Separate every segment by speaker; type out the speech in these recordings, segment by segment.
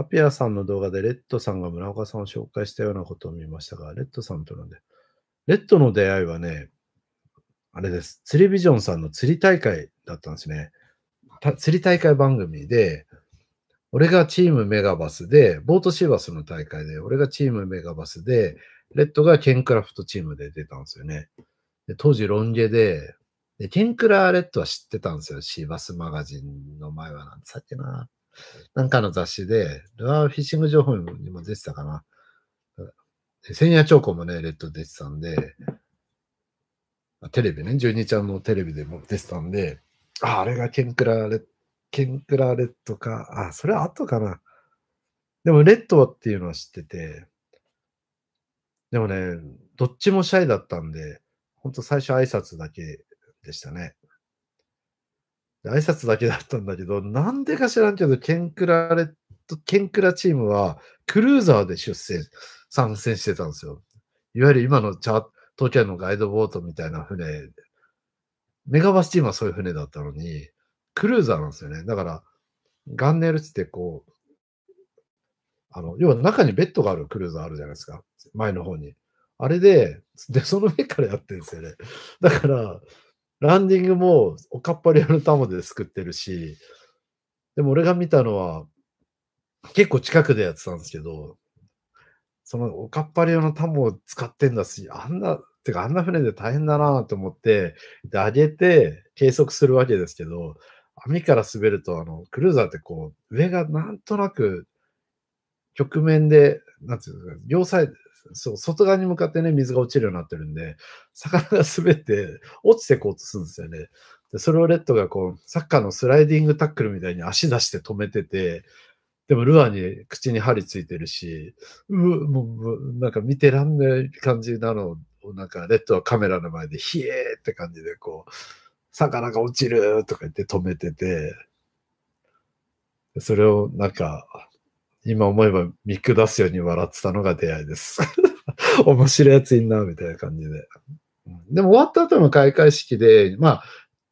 Speaker 1: アピアさんの動画でレッドさんが村岡さんを紹介したようなことを見ましたが、レッドさんとんで、レッドの出会いはね、あれです。釣りビジョンさんの釣り大会だったんですね。釣り大会番組で、俺がチームメガバスで、ボートシーバスの大会で、俺がチームメガバスで、レッドがケンクラフトチームで出たんですよね。で当時ロン毛で、で、ケンクラーレッドは知ってたんですよ。シーバスマガジンの前はなんてさたっけな。なんかの雑誌で、ルアーフィッシング情報にも出てたかな。千夜兆候もね、レッド出てたんで、テレビね、12ちゃんのテレビでも出てたんで、あ、あれがケンクラレッド、ケンクラレッドか、あ、それは後かな。でも、レッドっていうのは知ってて、でもね、どっちもシャイだったんで、ほんと最初挨拶だけでしたね。挨拶だけだったんだけど、なんでか知らんけど、ケンクラレット、ケンクラチームは、クルーザーで出戦、参戦してたんですよ。いわゆる今のチャー東京のガイドボートみたいな船で、メガバスチームはそういう船だったのに、クルーザーなんですよね。だから、ガンネルってこう、あの、要は中にベッドがあるクルーザーあるじゃないですか。前の方に。あれで、で、その上からやってるんですよね。だから、ランディングもおかっぱりやるタモで作ってるし、でも俺が見たのは、結構近くでやってたんですけど、そのおかっぱり用のタモを使ってんだし、あんな、てかあんな船で大変だなと思って、で、上げて計測するわけですけど、網から滑ると、あの、クルーザーってこう、上がなんとなく、局面で、なんていうか、両サイド、そう、外側に向かってね、水が落ちるようになってるんで、魚が滑って落ちてこうとするんですよね。で、それをレッドがこう、サッカーのスライディングタックルみたいに足出して止めてて、でもルアーに口に針ついてるし、う、もう、なんか見てらんない感じなのを、なんかレッドはカメラの前で、ひえーって感じでこう、魚が落ちるとか言って止めてて、それをなんか、今思えば見下すように笑ってたのが出会いです。面白いやついんな、みたいな感じで。でも終わった後の開会式で、まあ、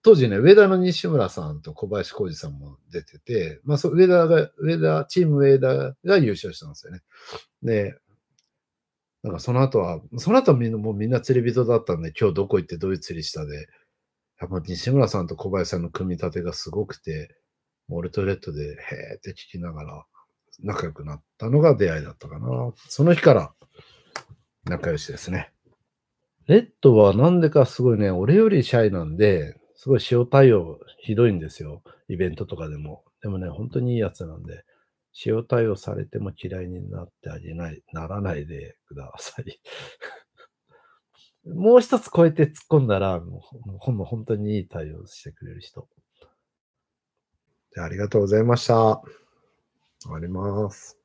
Speaker 1: 当時ね、上田の西村さんと小林浩二さんも出てて、まあ、上田が、上田、チーム上田が優勝したんですよね。で、なんかその後は、その後はみんな、もうみんな釣り人だったんで、今日どこ行ってどういう釣りしたで、やっぱ西村さんと小林さんの組み立てがすごくて、俺とレッドで、へーって聞きながら、仲良くなったのが出会いだったかな。その日から仲良しですね。レッドはなんでかすごいね、俺よりシャイなんで、すごい塩対応ひどいんですよ。イベントとかでも。でもね、本当にいいやつなんで、塩対応されても嫌いになってあげない、ならないでください。もう一つ超えて突っ込んだら、もうほん本当にいい対応してくれる人。ありがとうございました。あります。